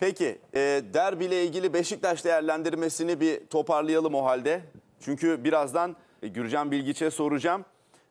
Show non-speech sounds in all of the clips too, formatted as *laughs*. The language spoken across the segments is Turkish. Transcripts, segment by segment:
Peki e, derbiyle ilgili Beşiktaş değerlendirmesini bir toparlayalım o halde. Çünkü birazdan e, Gürcan Bilgiç'e soracağım.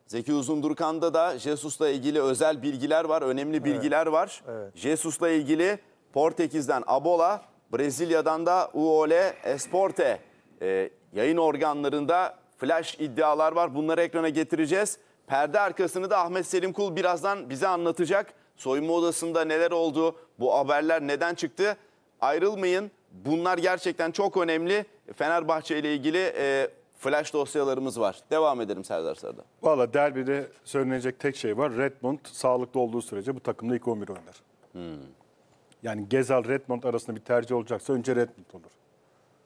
Zeki Uzundurkan'da da Jesus'la ilgili özel bilgiler var, önemli bilgiler evet. var. Evet. Jesus'la ilgili Portekiz'den Abola, Brezilya'dan da Uole Esporte e, yayın organlarında flash iddialar var. Bunları ekrana getireceğiz. Perde arkasını da Ahmet Selim Kul birazdan bize anlatacak. Soyunma odasında neler oldu, bu haberler neden çıktı? Ayrılmayın. Bunlar gerçekten çok önemli. Fenerbahçe ile ilgili e, flash dosyalarımız var. Devam edelim Serdar Sarı'da. Valla derbide söylenecek tek şey var. Redmond sağlıklı olduğu sürece bu takımda ilk 11 oynar. Hmm. Yani Gezal Redmond arasında bir tercih olacaksa önce Redmond olur.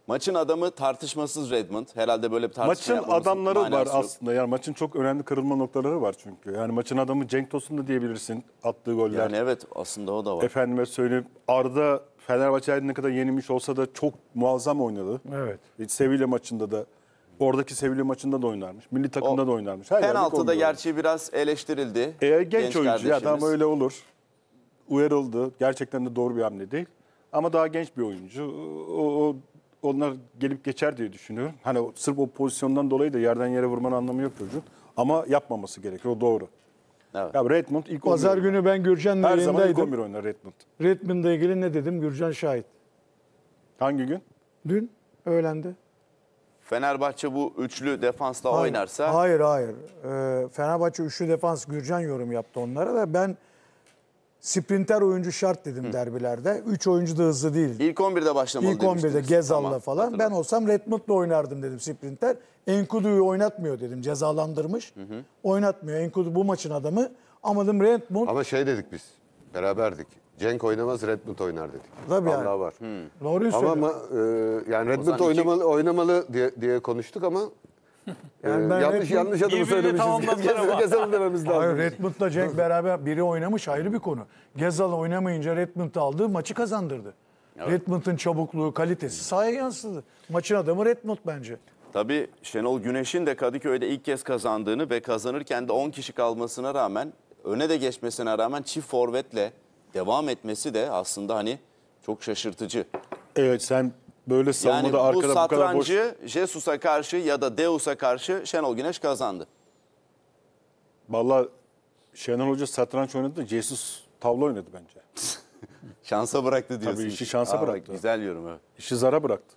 Maçın adamı tartışmasız Redmond. Herhalde böyle bir tartışma Maçın adamları var yok. aslında. Yani maçın çok önemli kırılma noktaları var çünkü. Yani maçın adamı Cenk Tosun da diyebilirsin attığı goller. Yani evet aslında o da var. Efendime söyleyeyim Arda Fenerbahçe'ye ne kadar yenilmiş olsa da çok muazzam oynadı. Evet. E, Sevilla maçında da oradaki Sevilla maçında da oynarmış. Milli takımda O- da oynarmış. Her Penaltıda oynuyor. gerçi biraz eleştirildi. Eğer genç, oyuncu ya adam öyle olur. Uyarıldı. Gerçekten de doğru bir hamle değil. Ama daha genç bir oyuncu. O, o onlar gelip geçer diye düşünüyorum. Hani sırf o pozisyondan dolayı da yerden yere vurmanın anlamı yok çocuğun. Ama yapmaması gerekiyor. O doğru. Evet. Ya Redmond ilk Pazar günü oynar. ben Gürcan'la Her zaman ilk 11 oynar Redmond. Redmond'la ilgili ne dedim? Gürcan şahit. Hangi gün? Dün öğlende. Fenerbahçe bu üçlü defansla hayır, oynarsa... Hayır hayır. Ee, Fenerbahçe üçlü defans Gürcan yorum yaptı onlara da ben sprinter oyuncu şart dedim Hı. derbilerde. 3 oyuncu da hızlı değil. İlk 11'de başlamalı İlk 11'de Gezal'la tamam, falan. Hatırladım. Ben olsam Redmond'la oynardım dedim sprinter. Enkudu'yu oynatmıyor dedim. Cezalandırmış. Hı hı. Oynatmıyor. Enkudu bu maçın adamı. Ama dedim Redmond... Ama şey dedik biz. Beraberdik. Cenk oynamaz Redmond oynar dedik. Tabii Allah yani. var. Hmm. Doğruyu ama, söylüyor. Ama e, yani Redmond oynamalı, iki... oynamalı diye, diye konuştuk ama ee, yani ben yanlış Redmond, yanlış adımı söylemişiz. Gezal'ı dememiz lazım. Hayır Redmond'la Cenk beraber biri oynamış ayrı bir konu. Gezal oynamayınca Redmond aldı maçı kazandırdı. Evet. Redmond'ın çabukluğu, kalitesi sahaya yansıdı. Maçın adamı Redmond bence. Tabii Şenol Güneş'in de Kadıköy'de ilk kez kazandığını ve kazanırken de 10 kişi kalmasına rağmen öne de geçmesine rağmen çift forvetle devam etmesi de aslında hani çok şaşırtıcı. Evet sen Böyle savunmada yani arkada bu, bu kadar boş... satrancı Jesus'a karşı ya da Deus'a karşı Şenol Güneş kazandı. Vallahi Şenol Hoca satranç oynadı da Jesus tavla oynadı bence. *laughs* şansa bıraktı diyorsun. Tabii işi şansa Aa, bıraktı. Güzel yorum evet. İşi zara bıraktı.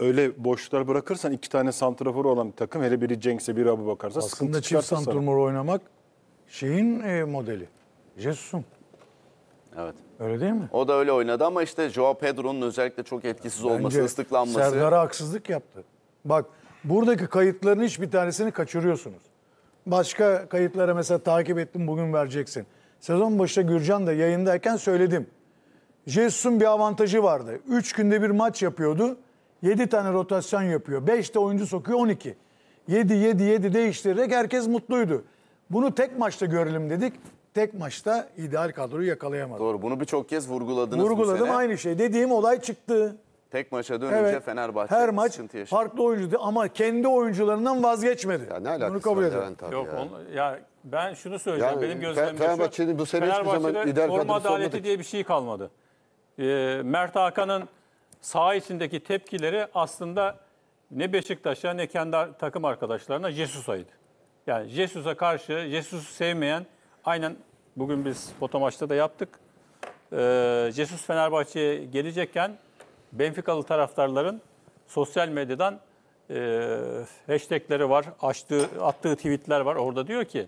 Öyle boşluklar bırakırsan iki tane santrafor olan bir takım hele biri Cenk'se biri Abu Bakar'sa Aslında sıkıntı çıkartırsa. Aslında çift santrumor oynamak şeyin e, modeli. Jesus'un. Evet. Öyle değil mi? O da öyle oynadı ama işte Joao Pedro'nun özellikle çok etkisiz Bence olması, ıslıklanması. Serdar'a haksızlık yaptı. Bak buradaki kayıtların hiçbir tanesini kaçırıyorsunuz. Başka kayıtlara mesela takip ettim bugün vereceksin. Sezon başında Gürcan da yayındayken söyledim. Jesus'un bir avantajı vardı. 3 günde bir maç yapıyordu. 7 tane rotasyon yapıyor. 5 de oyuncu sokuyor 12. 7 7 7 değiştirerek herkes mutluydu. Bunu tek maçta görelim dedik tek maçta ideal kadroyu yakalayamadı. Doğru bunu birçok kez vurguladınız Vurguladım bu sene. aynı şey. Dediğim olay çıktı. Tek maça dönünce evet, Fenerbahçe her maç farklı oyuncu ama kendi oyuncularından vazgeçmedi. Ya ne alakası Bunu kabul ederim. Yok ya. On, ya ben şunu söyleyeceğim yani, benim gözlemim Fenerbahçe'nin bu sene hiçbir zaman ideal forma adaleti olmadı. diye bir şey kalmadı. E, Mert Hakan'ın saha içindeki tepkileri aslında ne Beşiktaş'a ne kendi takım arkadaşlarına Jesus'aydı. Yani Jesus'a karşı Jesus'u sevmeyen aynen bugün biz foto maçta da yaptık. Ee, Jesus Fenerbahçe'ye gelecekken Benfikalı taraftarların sosyal medyadan e, hashtagleri var, açtığı, attığı tweetler var. Orada diyor ki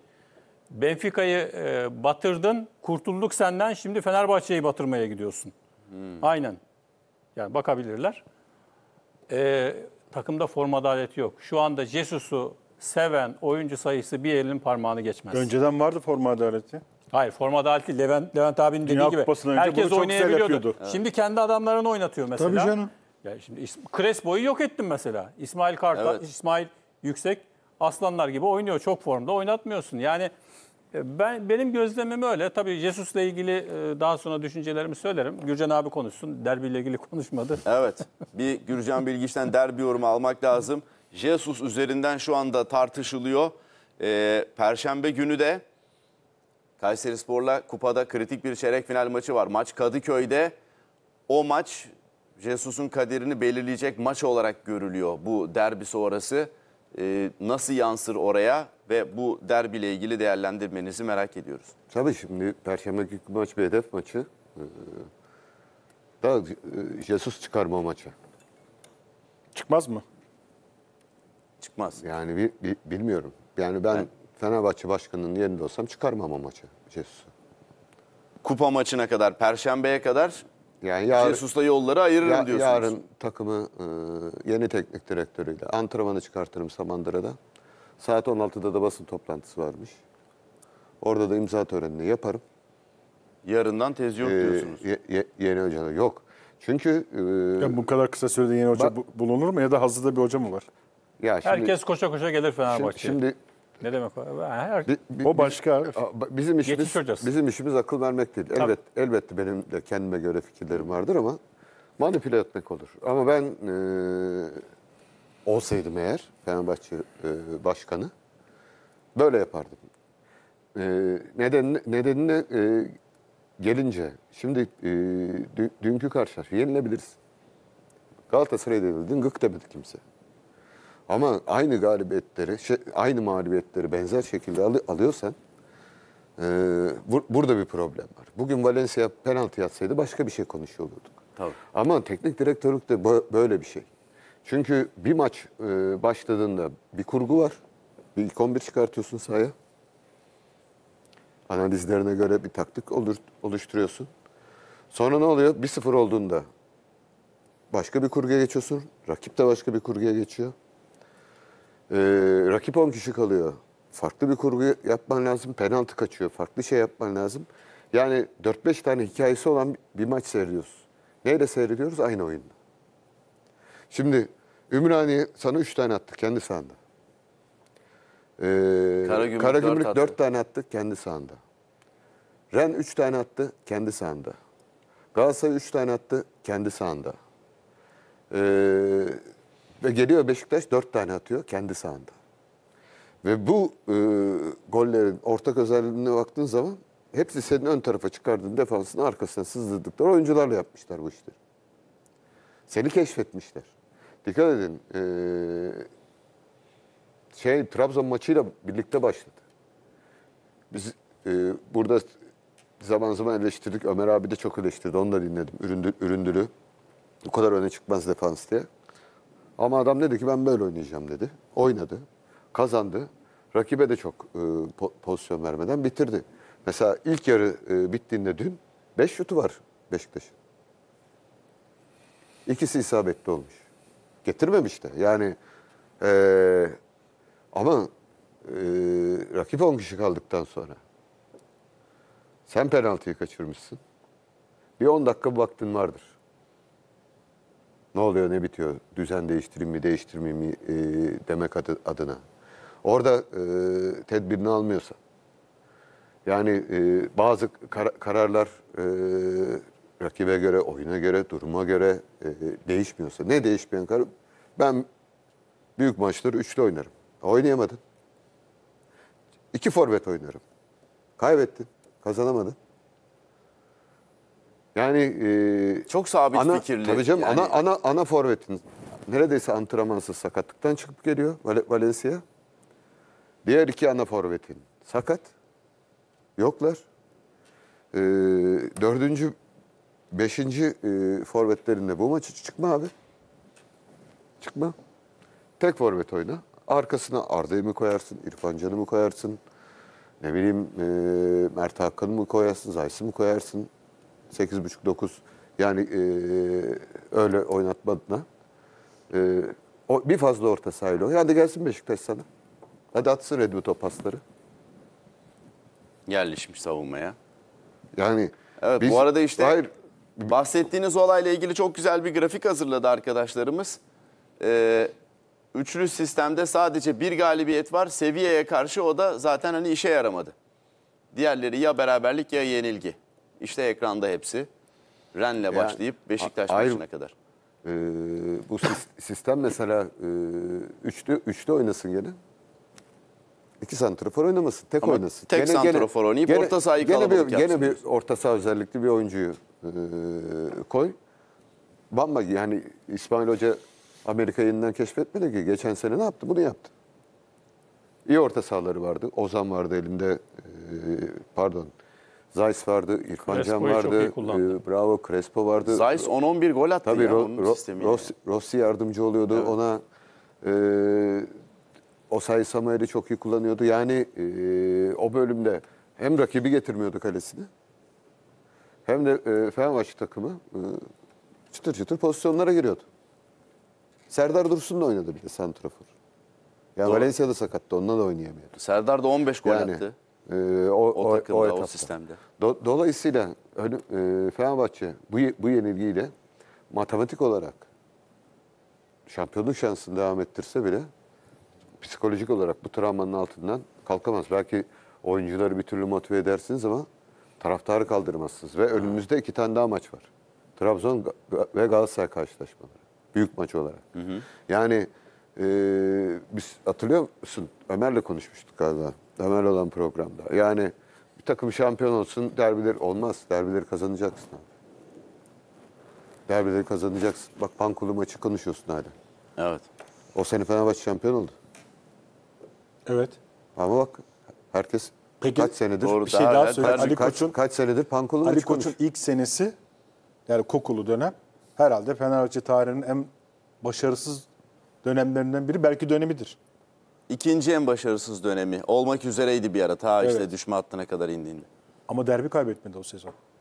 Benfica'yı e, batırdın, kurtulduk senden, şimdi Fenerbahçe'yi batırmaya gidiyorsun. Hmm. Aynen. Yani bakabilirler. E, takımda forma adaleti yok. Şu anda Jesus'u seven oyuncu sayısı bir elin parmağını geçmez. Önceden vardı forma adaleti. Hayır forma adaleti Levent, Levent abinin dediği Kupası'ndan gibi herkes bunu oynayabiliyordu. yapıyordu. Şimdi kendi adamlarını oynatıyor mesela. Tabii canım. Ya şimdi Crespo'yu yok ettim mesela. İsmail Kartal, Evet. İsmail Yüksek aslanlar gibi oynuyor. Çok formda oynatmıyorsun. Yani e, ben benim gözlemim öyle. Tabii Jesus'la ilgili e, daha sonra düşüncelerimi söylerim. Gürcan abi konuşsun. Derbiyle ilgili konuşmadı. Evet. Bir Gürcan Bilgiç'ten derbi yorumu almak lazım. Jesus üzerinden şu anda tartışılıyor. E, Perşembe günü de Kayseri Spor'la kupada kritik bir çeyrek final maçı var. Maç Kadıköy'de. O maç Jesus'un kaderini belirleyecek maç olarak görülüyor bu derbi sonrası. E, nasıl yansır oraya ve bu derbiyle ilgili değerlendirmenizi merak ediyoruz. Tabii şimdi Perşembe günü maç bir hedef maçı. Ee, daha e, Jesus çıkarma maçı. Çıkmaz mı? çıkmaz. Yani bi, bi, bilmiyorum. Yani ben evet. Fenerbahçe Başkanı'nın yerinde olsam çıkarmam o maçı Jesus'u. Kupa maçına kadar, Perşembe'ye kadar yani yar, yolları ayırırım ya, diyorsunuz. Yarın takımı e, yeni teknik direktörüyle antrenmanı çıkartırım Samandıra'da. Saat 16'da da basın toplantısı varmış. Orada da imza törenini yaparım. Yarından tez yok ee, diyorsunuz. Ye, ye, yeni hocalar yok. Çünkü... E, yani bu kadar kısa sürede yeni hoca bulunur mu ya da hazırda bir hoca mı var? Ya şimdi, Herkes koşa koşa gelir Fenerbahçe'ye. Şimdi, ne demek o? Her, bi, bi, o başka. Bizim işimiz bizim işimiz akıl vermek değil. Tabii. Elbet elbette benim de kendime göre fikirlerim vardır ama manipüle etmek olur. Ama ben e, olsaydım eğer Fenerbahçe e, başkanı böyle yapardım. E, neden nedenine e, gelince şimdi e, dünkü karşılaşma yenilebiliriz. Galatasaray'da yenildin gık demedi kimse. Ama aynı galibiyetleri, şey, aynı mağlubiyetleri benzer şekilde al alıyorsan e, bur burada bir problem var. Bugün Valencia penaltı yatsaydı başka bir şey konuşuyor olurduk. Tabii. Ama teknik direktörlük de böyle bir şey. Çünkü bir maç e, başladığında bir kurgu var. Bir ilk 11 çıkartıyorsun sahaya. Analizlerine göre bir taktik olur, oluşturuyorsun. Sonra ne oluyor? 1-0 olduğunda başka bir kurguya geçiyorsun. Rakip de başka bir kurguya geçiyor. Ee, rakip 10 kişi kalıyor. Farklı bir kurgu yapman lazım. Penaltı kaçıyor. Farklı şey yapman lazım. Yani 4-5 tane hikayesi olan bir maç seyrediyoruz. Neyle seyrediyoruz? Aynı oyunda. Şimdi Ümraniye sana 3 tane attı kendi sahanda. Ee, Karagümrük, Karagümrük 4, 4 tane attı kendi sahanda. Ren 3 tane attı kendi sahanda. Galatasaray 3 tane attı kendi sahanda. Ee, ve geliyor Beşiktaş dört tane atıyor kendi sahanda. Ve bu e, gollerin ortak özelliğine baktığın zaman hepsi senin ön tarafa çıkardığın defansını arkasına sızdırdıkları oyuncularla yapmışlar bu işleri. Seni keşfetmişler. Dikkat edin e, şey Trabzon maçıyla birlikte başladı. Biz e, burada zaman zaman eleştirdik. Ömer abi de çok eleştirdi. Onu da dinledim. Üründü, üründülü. Bu kadar öne çıkmaz defans diye. Ama adam dedi ki ben böyle oynayacağım dedi. Oynadı. Kazandı. Rakibe de çok e, po pozisyon vermeden bitirdi. Mesela ilk yarı e, bittiğinde dün 5 şutu var Beşiktaş'ın. İkisi isabetli olmuş. Getirmemiş de. Yani e, ama e, rakip 10 kişi kaldıktan sonra sen penaltıyı kaçırmışsın. Bir 10 dakika baktın vardır. Ne oluyor ne bitiyor? Düzen değiştireyim mi değiştirmeyeyim mi e, demek adı, adına. Orada e, tedbirini almıyorsa. Yani e, bazı kar kararlar e, rakibe göre, oyuna göre, duruma göre e, değişmiyorsa. Ne değişmeyen karar? Ben büyük maçları üçlü oynarım. Oynayamadın. İki forvet oynarım. Kaybettin. Kazanamadın. Yani e, çok sabit ana, fikirli. Tabii canım yani. ana ana ana forvetin neredeyse antrenmansız sakatlıktan çıkıp geliyor Val Valencia. Diğer iki ana forvetin sakat. Yoklar. E, dördüncü, beşinci e, forvetlerinde bu maçı çıkma abi. Çıkma. Tek forvet oyna. Arkasına Arda'yı mı koyarsın, İrfan Can'ı mı koyarsın? Ne bileyim e, Mert Hakan'ı mı koyarsın, Zayt'sı mı koyarsın? 8,5-9 yani e, öyle oynatmadığına. E, o, bir fazla orta sahayla oynuyor. Hadi gelsin Beşiktaş sana. Hadi atsın Redmond o pasları. Yerleşmiş savunmaya. Yani Evet biz, bu arada işte hayır, bahsettiğiniz olayla ilgili çok güzel bir grafik hazırladı arkadaşlarımız. Ee, üçlü sistemde sadece bir galibiyet var. Seviyeye karşı o da zaten hani işe yaramadı. Diğerleri ya beraberlik ya yenilgi. İşte ekranda hepsi. Ren'le yani, başlayıp Beşiktaş ayrı, maçına kadar. E, bu sistem mesela e, üçlü, üçlü oynasın gene. İki santrafor oynamasın, tek Ama oynasın. Tek gene, santrafor oynayıp gene, orta sahayı gene bir, yapsın. Gene bir orta saha özellikli bir oyuncuyu e, koy. Bamba yani İsmail Hoca Amerika yeniden keşfetmedi ki. Geçen sene ne yaptı? Bunu yaptı. İyi orta sahaları vardı. Ozan vardı elinde. E, pardon. Zayis vardı, İrfan Can vardı, e, Bravo, Crespo vardı. Zayis 10-11 gol attı Tabii ya onun Ro- sistemiyle. Rossi, Rossi yardımcı oluyordu ona. E, Osayi Samuel'i çok iyi kullanıyordu. Yani e, o bölümde hem rakibi getirmiyordu kalesine hem de e, Fenerbahçe takımı e, çıtır çıtır pozisyonlara giriyordu. Serdar Dursun da oynadı bir de santrafor. Ya da sakattı onunla da oynayamıyordu. Serdar da 15 gol Yani. attı. Ee, o, o, takımda, o, etapta. o sistemde. Do, dolayısıyla hani, e, Fenerbahçe bu, bu yenilgiyle matematik olarak şampiyonluk şansını devam ettirse bile psikolojik olarak bu travmanın altından kalkamaz. Belki oyuncuları bir türlü motive edersiniz ama taraftarı kaldırmazsınız. Ve önümüzde iki tane daha maç var. Trabzon ve Galatasaray karşılaşmaları. Büyük maç olarak. Hı hı. Yani e, biz hatırlıyor musun? Ömer'le konuşmuştuk galiba. Ömer olan programda. Yani bir takım şampiyon olsun derbiler olmaz. Derbileri kazanacaksın. abi. Derbileri kazanacaksın. Bak Pankulu maçı konuşuyorsun hala. Evet. O seni Fenerbahçe şampiyon oldu. Evet. Ama bak herkes Peki, kaç senedir doğru. bir şey daha Hala söyle. tercih- Ali Koç'un kaç senedir Pankulu Ali maçı Koç'un ilk senesi yani kokulu dönem herhalde Fenerbahçe tarihinin en başarısız dönemlerinden biri belki dönemidir ikinci en başarısız dönemi olmak üzereydi bir ara. Ta işte düşme hattına kadar indiğinde. Ama derbi kaybetmedi o sezon.